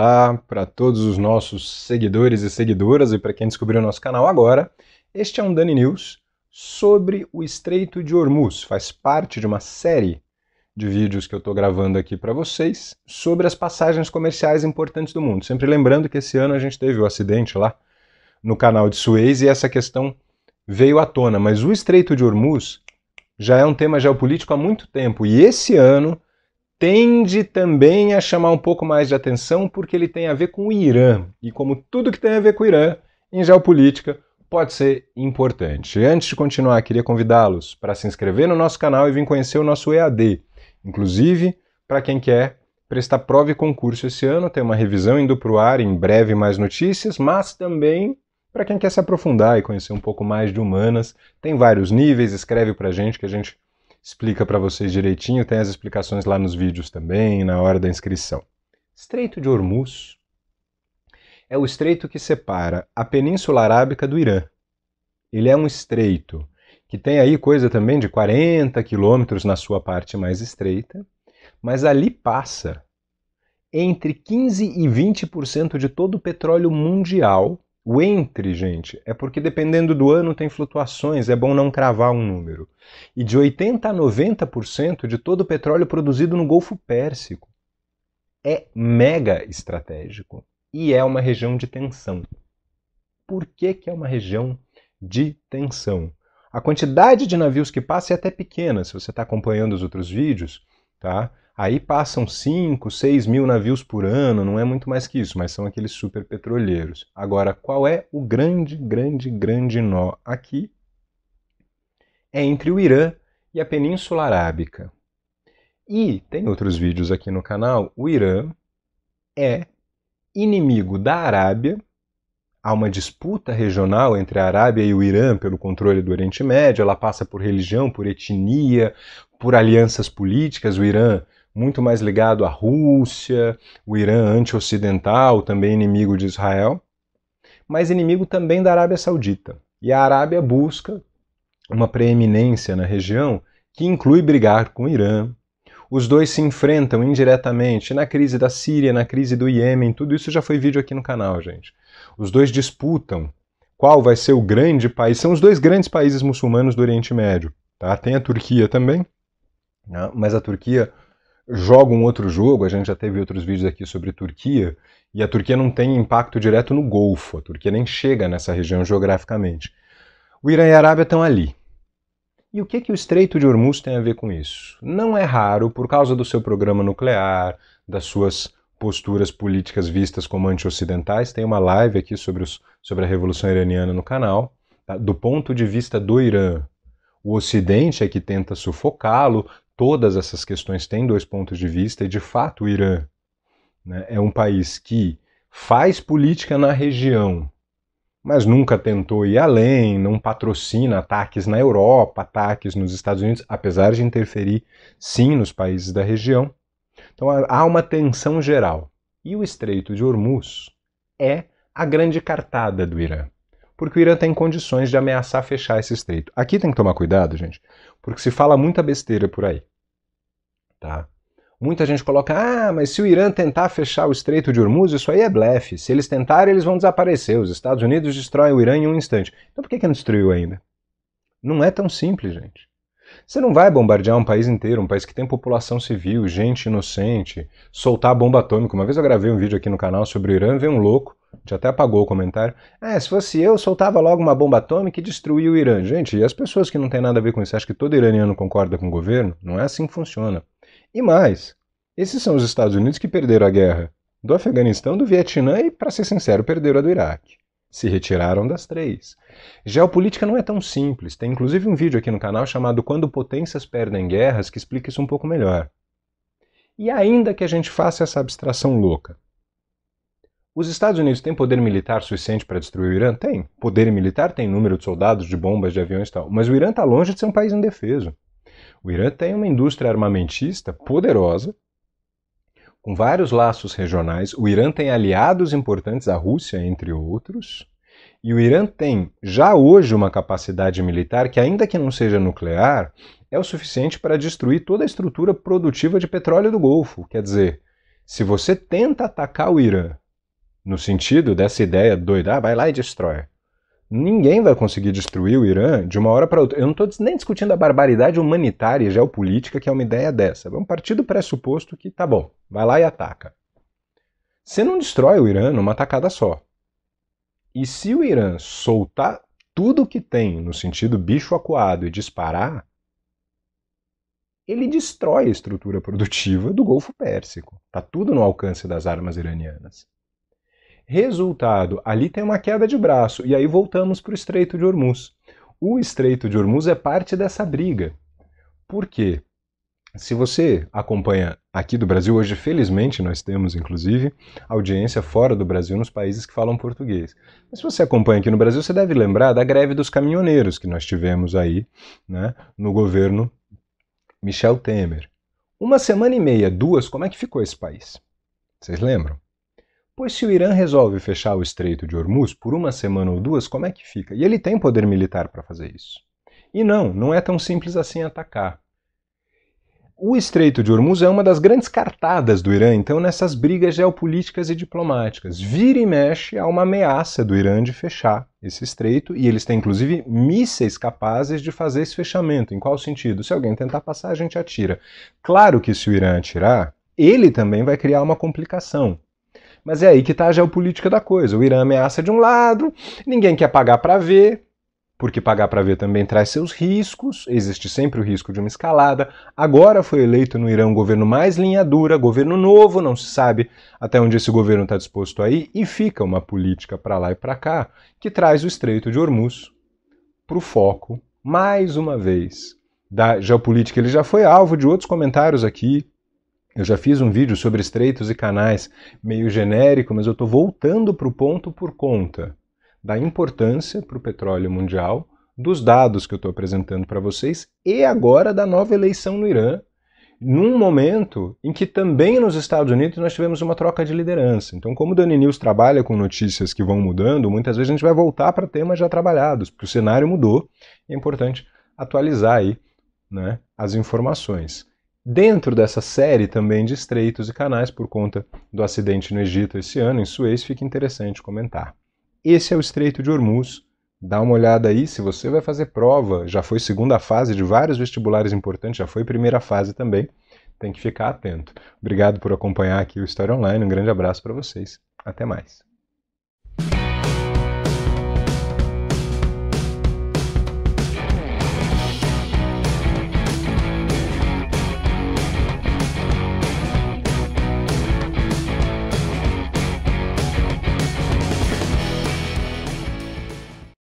Olá para todos os nossos seguidores e seguidoras e para quem descobriu o nosso canal agora. Este é um Dani News sobre o Estreito de Hormuz. Faz parte de uma série de vídeos que eu estou gravando aqui para vocês sobre as passagens comerciais importantes do mundo. Sempre lembrando que esse ano a gente teve o um acidente lá no canal de Suez e essa questão veio à tona. Mas o Estreito de Hormuz já é um tema geopolítico há muito tempo e esse ano tende também a chamar um pouco mais de atenção porque ele tem a ver com o Irã. E como tudo que tem a ver com o Irã, em geopolítica, pode ser importante. antes de continuar, queria convidá-los para se inscrever no nosso canal e vir conhecer o nosso EAD. Inclusive, para quem quer prestar prova e concurso esse ano, tem uma revisão indo para o ar, em breve mais notícias, mas também para quem quer se aprofundar e conhecer um pouco mais de humanas, tem vários níveis, escreve para a gente que a gente explica para vocês direitinho, tem as explicações lá nos vídeos também, na hora da inscrição. Estreito de Hormuz é o estreito que separa a Península Arábica do Irã. Ele é um estreito que tem aí coisa também de 40 quilômetros na sua parte mais estreita, mas ali passa entre 15 e 20% de todo o petróleo mundial o entre, gente, é porque dependendo do ano tem flutuações, é bom não cravar um número. E de 80 a 90% de todo o petróleo produzido no Golfo Pérsico é mega estratégico e é uma região de tensão. Por que, que é uma região de tensão? A quantidade de navios que passa é até pequena, se você está acompanhando os outros vídeos, tá? Aí passam 5, 6 mil navios por ano, não é muito mais que isso, mas são aqueles super petroleiros. Agora, qual é o grande, grande, grande nó aqui? É entre o Irã e a Península Arábica. E tem outros vídeos aqui no canal. O Irã é inimigo da Arábia. Há uma disputa regional entre a Arábia e o Irã pelo controle do Oriente Médio. Ela passa por religião, por etnia, por alianças políticas. O Irã muito mais ligado à Rússia, o Irã anti-ocidental, também inimigo de Israel, mas inimigo também da Arábia Saudita. E a Arábia busca uma preeminência na região que inclui brigar com o Irã. Os dois se enfrentam indiretamente na crise da Síria, na crise do Iêmen, tudo isso já foi vídeo aqui no canal, gente. Os dois disputam qual vai ser o grande país. São os dois grandes países muçulmanos do Oriente Médio. Tá? Tem a Turquia também, né? mas a Turquia joga um outro jogo, a gente já teve outros vídeos aqui sobre Turquia, e a Turquia não tem impacto direto no Golfo, a Turquia nem chega nessa região geograficamente. O Irã e a Arábia estão ali. E o que, que o Estreito de Hormuz tem a ver com isso? Não é raro, por causa do seu programa nuclear, das suas posturas políticas vistas como anti-ocidentais, tem uma live aqui sobre, os, sobre a Revolução Iraniana no canal, tá? do ponto de vista do Irã. O Ocidente é que tenta sufocá-lo, todas essas questões têm dois pontos de vista, e de fato o Irã né, é um país que faz política na região, mas nunca tentou ir além, não patrocina ataques na Europa, ataques nos Estados Unidos, apesar de interferir sim nos países da região. Então há uma tensão geral. E o Estreito de Hormuz é a grande cartada do Irã. Porque o Irã tem condições de ameaçar fechar esse estreito. Aqui tem que tomar cuidado, gente, porque se fala muita besteira por aí. Tá? Muita gente coloca, ah, mas se o Irã tentar fechar o Estreito de Hormuz, isso aí é blefe. Se eles tentarem, eles vão desaparecer. Os Estados Unidos destroem o Irã em um instante. Então por que, que não destruiu ainda? Não é tão simples, gente. Você não vai bombardear um país inteiro, um país que tem população civil, gente inocente, soltar bomba atômica. Uma vez eu gravei um vídeo aqui no canal sobre o Irã, veio um louco, já até apagou o comentário. Ah, se fosse eu, soltava logo uma bomba atômica e destruía o Irã. Gente, e as pessoas que não têm nada a ver com isso, acham que todo iraniano concorda com o governo? Não é assim que funciona. E mais, esses são os Estados Unidos que perderam a guerra do Afeganistão, do Vietnã e, para ser sincero, perderam a do Iraque. Se retiraram das três. Geopolítica não é tão simples. Tem inclusive um vídeo aqui no canal chamado Quando Potências Perdem Guerras que explica isso um pouco melhor. E ainda que a gente faça essa abstração louca, os Estados Unidos têm poder militar suficiente para destruir o Irã? Tem. Poder militar tem número de soldados, de bombas, de aviões e tal. Mas o Irã está longe de ser um país indefeso. O Irã tem uma indústria armamentista poderosa, com vários laços regionais. O Irã tem aliados importantes, a Rússia, entre outros. E o Irã tem já hoje uma capacidade militar que, ainda que não seja nuclear, é o suficiente para destruir toda a estrutura produtiva de petróleo do Golfo. Quer dizer, se você tenta atacar o Irã, no sentido dessa ideia doida, ah, vai lá e destrói, Ninguém vai conseguir destruir o Irã de uma hora para outra. Eu não estou nem discutindo a barbaridade humanitária e geopolítica, que é uma ideia dessa. É um partido pressuposto que, tá bom, vai lá e ataca. Você não destrói o Irã numa atacada só. E se o Irã soltar tudo que tem no sentido bicho acuado e disparar, ele destrói a estrutura produtiva do Golfo Pérsico. Está tudo no alcance das armas iranianas. Resultado, ali tem uma queda de braço, e aí voltamos para o Estreito de Hormuz. O Estreito de Hormuz é parte dessa briga. Por quê? Se você acompanha aqui do Brasil, hoje felizmente nós temos inclusive audiência fora do Brasil nos países que falam português. Mas se você acompanha aqui no Brasil, você deve lembrar da greve dos caminhoneiros que nós tivemos aí né, no governo Michel Temer. Uma semana e meia, duas, como é que ficou esse país? Vocês lembram? Pois se o Irã resolve fechar o Estreito de Hormuz por uma semana ou duas, como é que fica? E ele tem poder militar para fazer isso. E não, não é tão simples assim atacar. O Estreito de Hormuz é uma das grandes cartadas do Irã, então, nessas brigas geopolíticas e diplomáticas. Vira e mexe há uma ameaça do Irã de fechar esse estreito, e eles têm inclusive mísseis capazes de fazer esse fechamento. Em qual sentido? Se alguém tentar passar, a gente atira. Claro que se o Irã atirar, ele também vai criar uma complicação. Mas é aí que está a geopolítica da coisa. O Irã ameaça de um lado, ninguém quer pagar para ver, porque pagar para ver também traz seus riscos, existe sempre o risco de uma escalada. Agora foi eleito no Irã um governo mais linha dura, governo novo, não se sabe até onde esse governo está disposto a ir, e fica uma política para lá e para cá que traz o Estreito de Hormuz para o foco, mais uma vez, da geopolítica. Ele já foi alvo de outros comentários aqui, eu já fiz um vídeo sobre estreitos e canais meio genérico, mas eu estou voltando para o ponto por conta da importância para o petróleo mundial dos dados que eu estou apresentando para vocês e agora da nova eleição no Irã, num momento em que também nos Estados Unidos nós tivemos uma troca de liderança. Então, como o Dani News trabalha com notícias que vão mudando, muitas vezes a gente vai voltar para temas já trabalhados, porque o cenário mudou e é importante atualizar aí né, as informações dentro dessa série também de estreitos e canais por conta do acidente no Egito esse ano, em Suez, fica interessante comentar. Esse é o Estreito de Hormuz. Dá uma olhada aí se você vai fazer prova. Já foi segunda fase de vários vestibulares importantes, já foi primeira fase também. Tem que ficar atento. Obrigado por acompanhar aqui o História Online. Um grande abraço para vocês. Até mais.